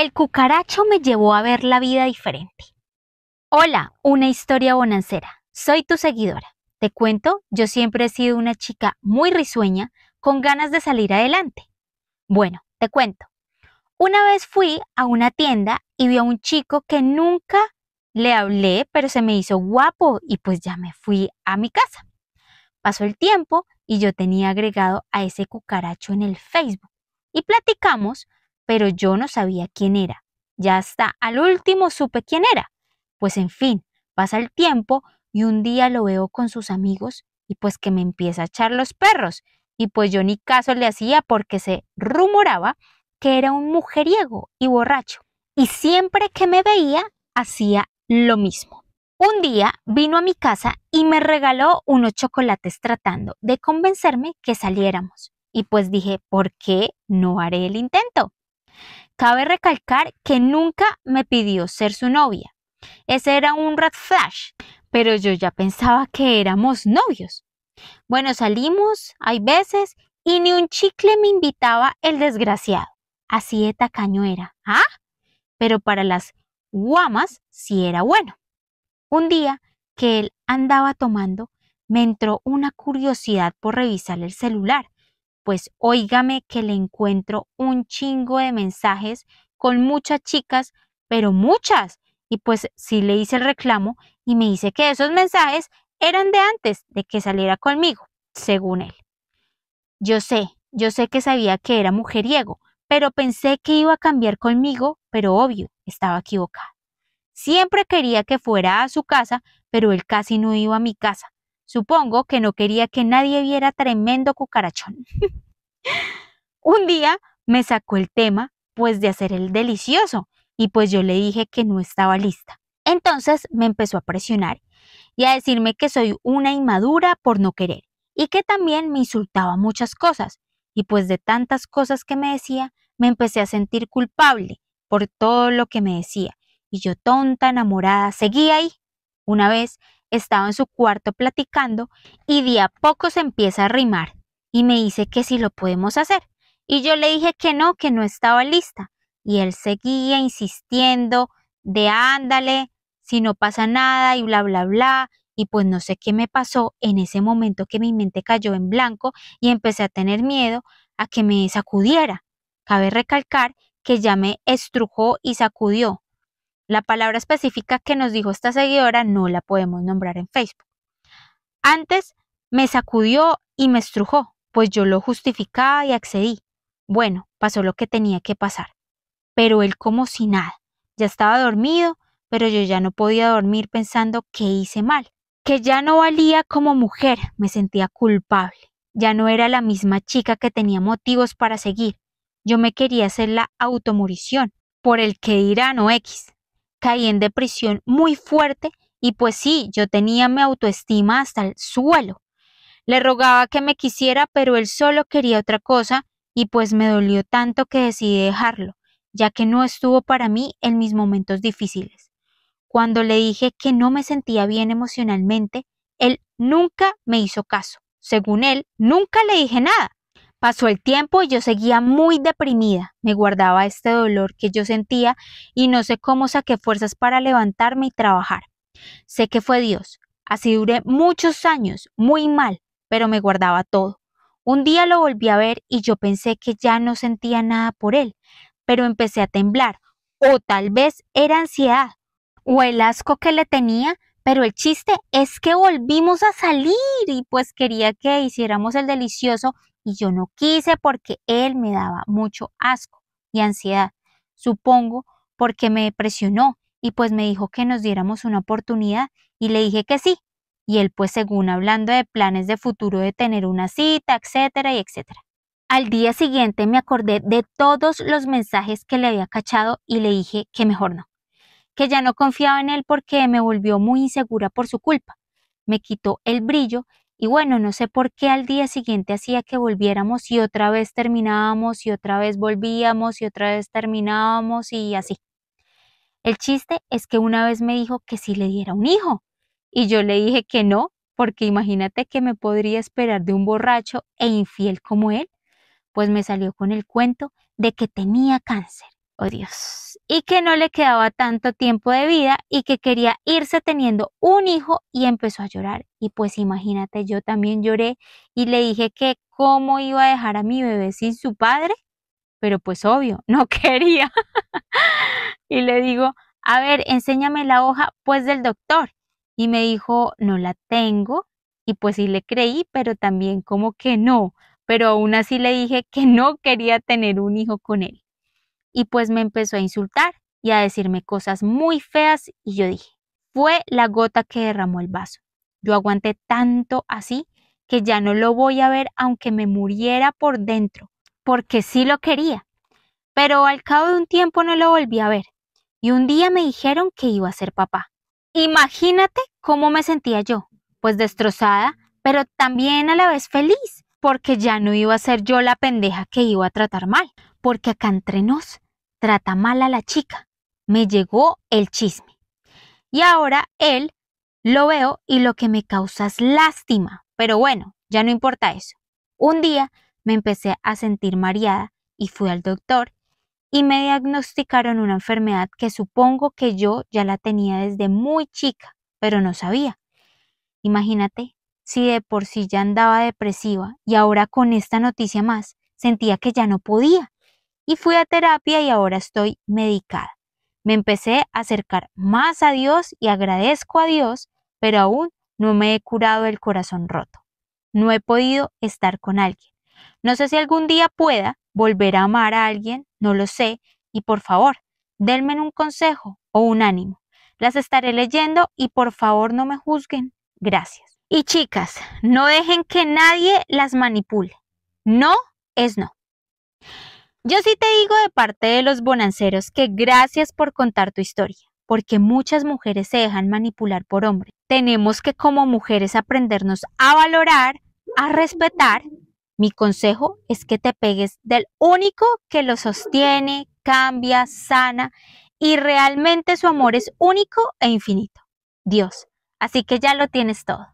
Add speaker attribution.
Speaker 1: El cucaracho me llevó a ver la vida diferente. Hola, una historia bonancera. Soy tu seguidora. Te cuento, yo siempre he sido una chica muy risueña, con ganas de salir adelante. Bueno, te cuento. Una vez fui a una tienda y vi a un chico que nunca le hablé, pero se me hizo guapo y pues ya me fui a mi casa. Pasó el tiempo y yo tenía agregado a ese cucaracho en el Facebook y platicamos pero yo no sabía quién era. Ya hasta al último supe quién era. Pues en fin, pasa el tiempo y un día lo veo con sus amigos y pues que me empieza a echar los perros. Y pues yo ni caso le hacía porque se rumoraba que era un mujeriego y borracho. Y siempre que me veía, hacía lo mismo. Un día vino a mi casa y me regaló unos chocolates tratando de convencerme que saliéramos. Y pues dije, ¿por qué no haré el intento? Cabe recalcar que nunca me pidió ser su novia. Ese era un rat flash, pero yo ya pensaba que éramos novios. Bueno, salimos, hay veces, y ni un chicle me invitaba el desgraciado. Así de tacaño era. ¿Ah? Pero para las guamas sí era bueno. Un día que él andaba tomando, me entró una curiosidad por revisar el celular pues óigame que le encuentro un chingo de mensajes con muchas chicas, pero muchas. Y pues sí le hice el reclamo y me dice que esos mensajes eran de antes de que saliera conmigo, según él. Yo sé, yo sé que sabía que era mujeriego, pero pensé que iba a cambiar conmigo, pero obvio, estaba equivocada. Siempre quería que fuera a su casa, pero él casi no iba a mi casa. Supongo que no quería que nadie viera tremendo cucarachón. Un día me sacó el tema, pues, de hacer el delicioso, y pues yo le dije que no estaba lista. Entonces me empezó a presionar y a decirme que soy una inmadura por no querer, y que también me insultaba muchas cosas, y pues de tantas cosas que me decía, me empecé a sentir culpable por todo lo que me decía, y yo tonta enamorada seguí ahí una vez estaba en su cuarto platicando y de a poco se empieza a rimar y me dice que si lo podemos hacer. Y yo le dije que no, que no estaba lista. Y él seguía insistiendo de ándale, si no pasa nada y bla, bla, bla. Y pues no sé qué me pasó en ese momento que mi mente cayó en blanco y empecé a tener miedo a que me sacudiera. Cabe recalcar que ya me estrujó y sacudió, la palabra específica que nos dijo esta seguidora no la podemos nombrar en Facebook. Antes me sacudió y me estrujó, pues yo lo justificaba y accedí. Bueno, pasó lo que tenía que pasar. Pero él como si nada. Ya estaba dormido, pero yo ya no podía dormir pensando que hice mal, que ya no valía como mujer, me sentía culpable. Ya no era la misma chica que tenía motivos para seguir. Yo me quería hacer la automurición. por el que dirán o X caí en depresión muy fuerte y pues sí, yo tenía mi autoestima hasta el suelo. Le rogaba que me quisiera, pero él solo quería otra cosa y pues me dolió tanto que decidí dejarlo, ya que no estuvo para mí en mis momentos difíciles. Cuando le dije que no me sentía bien emocionalmente, él nunca me hizo caso. Según él, nunca le dije nada. Pasó el tiempo y yo seguía muy deprimida. Me guardaba este dolor que yo sentía y no sé cómo saqué fuerzas para levantarme y trabajar. Sé que fue Dios. Así duré muchos años, muy mal, pero me guardaba todo. Un día lo volví a ver y yo pensé que ya no sentía nada por él, pero empecé a temblar, o tal vez era ansiedad, o el asco que le tenía, pero el chiste es que volvimos a salir y pues quería que hiciéramos el delicioso y yo no quise porque él me daba mucho asco y ansiedad, supongo porque me presionó y pues me dijo que nos diéramos una oportunidad y le dije que sí. Y él pues según hablando de planes de futuro de tener una cita, etcétera y etcétera. Al día siguiente me acordé de todos los mensajes que le había cachado y le dije que mejor no, que ya no confiaba en él porque me volvió muy insegura por su culpa. Me quitó el brillo y bueno, no sé por qué al día siguiente hacía que volviéramos y otra vez terminábamos y otra vez volvíamos y otra vez terminábamos y así. El chiste es que una vez me dijo que si le diera un hijo y yo le dije que no, porque imagínate que me podría esperar de un borracho e infiel como él, pues me salió con el cuento de que tenía cáncer Oh Dios. Y que no le quedaba tanto tiempo de vida y que quería irse teniendo un hijo y empezó a llorar. Y pues imagínate, yo también lloré y le dije que cómo iba a dejar a mi bebé sin su padre. Pero pues obvio, no quería. y le digo, a ver, enséñame la hoja pues del doctor. Y me dijo, no la tengo. Y pues sí le creí, pero también como que no. Pero aún así le dije que no quería tener un hijo con él y pues me empezó a insultar y a decirme cosas muy feas y yo dije, fue la gota que derramó el vaso. Yo aguanté tanto así que ya no lo voy a ver aunque me muriera por dentro, porque sí lo quería. Pero al cabo de un tiempo no lo volví a ver y un día me dijeron que iba a ser papá. Imagínate cómo me sentía yo, pues destrozada, pero también a la vez feliz, porque ya no iba a ser yo la pendeja que iba a tratar mal, porque acá entre nos trata mal a la chica. Me llegó el chisme. Y ahora él lo veo y lo que me causa es lástima. Pero bueno, ya no importa eso. Un día me empecé a sentir mareada y fui al doctor y me diagnosticaron una enfermedad que supongo que yo ya la tenía desde muy chica, pero no sabía. Imagínate, si de por sí ya andaba depresiva y ahora con esta noticia más, sentía que ya no podía y fui a terapia y ahora estoy medicada. Me empecé a acercar más a Dios y agradezco a Dios, pero aún no me he curado el corazón roto. No he podido estar con alguien. No sé si algún día pueda volver a amar a alguien, no lo sé, y por favor, denme un consejo o un ánimo. Las estaré leyendo y por favor no me juzguen. Gracias. Y chicas, no dejen que nadie las manipule. No es no. Yo sí te digo de parte de los bonanceros que gracias por contar tu historia, porque muchas mujeres se dejan manipular por hombres. Tenemos que como mujeres aprendernos a valorar, a respetar. Mi consejo es que te pegues del único que lo sostiene, cambia, sana y realmente su amor es único e infinito, Dios. Así que ya lo tienes todo.